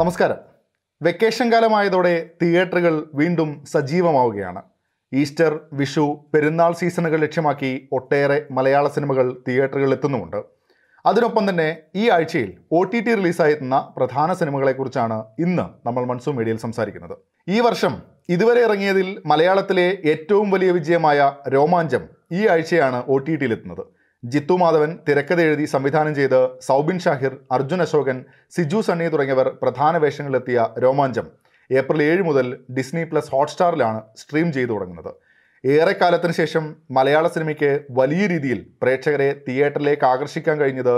നമസ്കാരം വെക്കേഷൻ കാലമായതോടെ തിയേറ്ററുകൾ വീണ്ടും സജീവമാവുകയാണ് ഈസ്റ്റർ വിഷു പെരുന്നാൾ സീസണുകൾ ലക്ഷ്യമാക്കി ഒട്ടേറെ മലയാള സിനിമകൾ തിയേറ്ററുകളിൽ എത്തുന്നുമുണ്ട് അതിനൊപ്പം തന്നെ ഈ ആഴ്ചയിൽ ഒ ടി ടി റിലീസായെത്തുന്ന പ്രധാന സിനിമകളെക്കുറിച്ചാണ് ഇന്ന് നമ്മൾ മൺസൂൺ മീഡിയയിൽ സംസാരിക്കുന്നത് ഈ വർഷം ഇതുവരെ ഇറങ്ങിയതിൽ മലയാളത്തിലെ ഏറ്റവും വലിയ വിജയമായ രോമാഞ്ചം ഈ ആഴ്ചയാണ് ഒ ടി ടിയിലെത്തുന്നത് ജിത്തു മാധവൻ തിരക്കഥ എഴുതി സംവിധാനം ചെയ്ത് സൗബിൻ ഷാഹിർ അർജുൻ അശോകൻ സിജു സണ്ണി തുടങ്ങിയവർ പ്രധാന വേഷങ്ങളിലെത്തിയ രോമാഞ്ചം ഏപ്രിൽ ഏഴ് മുതൽ ഡിസ്നി പ്ലസ് ഹോട്ട്സ്റ്റാറിലാണ് സ്ട്രീം ചെയ്തു തുടങ്ങുന്നത് ഏറെക്കാലത്തിന് ശേഷം മലയാള സിനിമയ്ക്ക് വലിയ രീതിയിൽ പ്രേക്ഷകരെ തിയേറ്ററിലേക്ക് ആകർഷിക്കാൻ കഴിഞ്ഞത്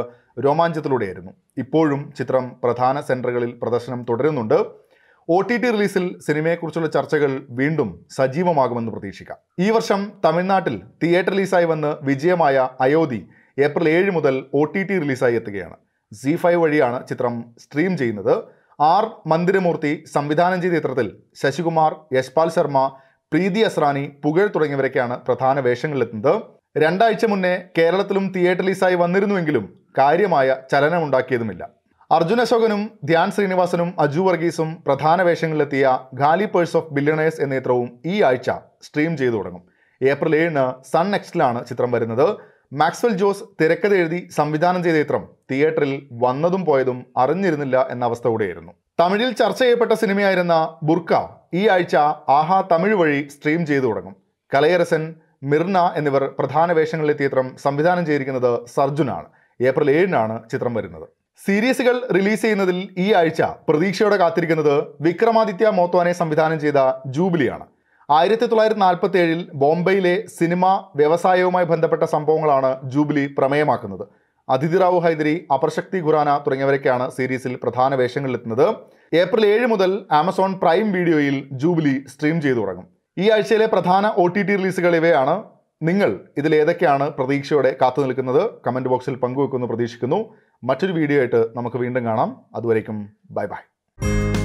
രോമാഞ്ചത്തിലൂടെയായിരുന്നു ഇപ്പോഴും ചിത്രം പ്രധാന സെൻറ്ററുകളിൽ പ്രദർശനം തുടരുന്നുണ്ട് ഒ ടി ടി റിലീസിൽ സിനിമയെക്കുറിച്ചുള്ള ചർച്ചകൾ വീണ്ടും സജീവമാകുമെന്ന് പ്രതീക്ഷിക്കാം ഈ വർഷം തമിഴ്നാട്ടിൽ തിയേറ്റർ റിലീസായി വന്ന് വിജയമായ അയോധി ഏപ്രിൽ ഏഴ് മുതൽ ഒ ടി ടി റിലീസായി എത്തുകയാണ് സി ഫൈവ് വഴിയാണ് ചിത്രം സ്ട്രീം ചെയ്യുന്നത് ആർ മന്ദിരമൂർത്തി സംവിധാനം ചെയ്ത ചിത്രത്തിൽ ശശികുമാർ യശ്പാൽ ശർമ്മ പ്രീതി അസ്രാനി പുകഴ് തുടങ്ങിയവരൊക്കെയാണ് പ്രധാന വേഷങ്ങളിലെത്തുന്നത് രണ്ടാഴ്ച മുന്നേ കേരളത്തിലും തിയേറ്റർ റിലീസായി വന്നിരുന്നുവെങ്കിലും കാര്യമായ ചലനമുണ്ടാക്കിയതുമില്ല അർജുൻ അശോകനും ധ്യാൻ ശ്രീനിവാസനും അജു വർഗീസും പ്രധാന വേഷങ്ങളിലെത്തിയ ഗാലി പേഴ്സ് ഓഫ് ബില്യണേഴ്സ് എന്ന ചിത്രവും ഈ ആഴ്ച സ്ട്രീം ചെയ്തു തുടങ്ങും ഏപ്രിൽ ഏഴിന് സൺ നെക്സ്റ്റിലാണ് ചിത്രം വരുന്നത് മാക്സ്വൽ ജോസ് തിരക്കഥ എഴുതി സംവിധാനം ചെയ്ത ചിത്രം തിയേറ്ററിൽ വന്നതും പോയതും അറിഞ്ഞിരുന്നില്ല എന്ന അവസ്ഥ കൂടെയായിരുന്നു തമിഴിൽ ചർച്ച ചെയ്യപ്പെട്ട സിനിമയായിരുന്ന ബുർക്ക ഈ ആഴ്ച ആഹാ തമിഴ് വഴി സ്ട്രീം ചെയ്തു തുടങ്ങും കലയരസൻ മിർന എന്നിവർ പ്രധാന വേഷങ്ങളിലെത്തിയ ചിത്രം സംവിധാനം ചെയ്തിരിക്കുന്നത് സർജുനാണ് ഏപ്രിൽ ഏഴിനാണ് ചിത്രം വരുന്നത് സീരീസുകൾ റിലീസ് ചെയ്യുന്നതിൽ ഈ ആഴ്ച പ്രതീക്ഷയോടെ കാത്തിരിക്കുന്നത് വിക്രമാദിത്യ മോത്വാനെ സംവിധാനം ചെയ്ത ജൂബിലിയാണ് ആയിരത്തി തൊള്ളായിരത്തി നാൽപ്പത്തി ഏഴിൽ ബോംബെയിലെ സിനിമ വ്യവസായവുമായി ബന്ധപ്പെട്ട സംഭവങ്ങളാണ് ജൂബിലി പ്രമേയമാക്കുന്നത് അതിഥി റാവു ഹൈദരി അപ്രശക്തി ഖുറാന തുടങ്ങിയവരൊക്കെയാണ് സീരീസിൽ പ്രധാന വേഷങ്ങളിലെത്തുന്നത് ഏപ്രിൽ ഏഴ് മുതൽ ആമസോൺ പ്രൈം വീഡിയോയിൽ ജൂബിലി സ്ട്രീം ചെയ്തു തുടങ്ങും ഈ ആഴ്ചയിലെ പ്രധാന ഒ ടി ടി റിലീസുകൾ ഇവയാണ് നിങ്ങൾ ഇതിലേതൊക്കെയാണ് പ്രതീക്ഷയോടെ കാത്തു നിൽക്കുന്നത് കമൻറ്റ് ബോക്സിൽ പങ്കുവെക്കുമെന്ന് പ്രതീക്ഷിക്കുന്നു മറ്റൊരു വീഡിയോ ആയിട്ട് നമുക്ക് വീണ്ടും കാണാം അതുവരേക്കും ബൈ ബൈ